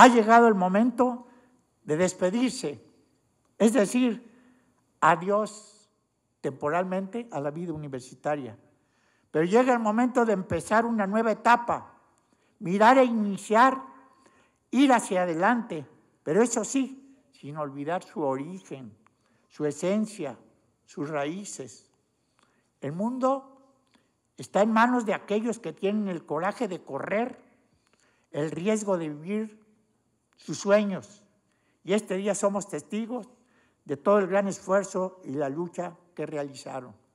ha llegado el momento de despedirse, es decir, adiós temporalmente a la vida universitaria. Pero llega el momento de empezar una nueva etapa, mirar e iniciar, ir hacia adelante, pero eso sí, sin olvidar su origen, su esencia, sus raíces. El mundo está en manos de aquellos que tienen el coraje de correr el riesgo de vivir sus sueños. Y este día somos testigos de todo el gran esfuerzo y la lucha que realizaron.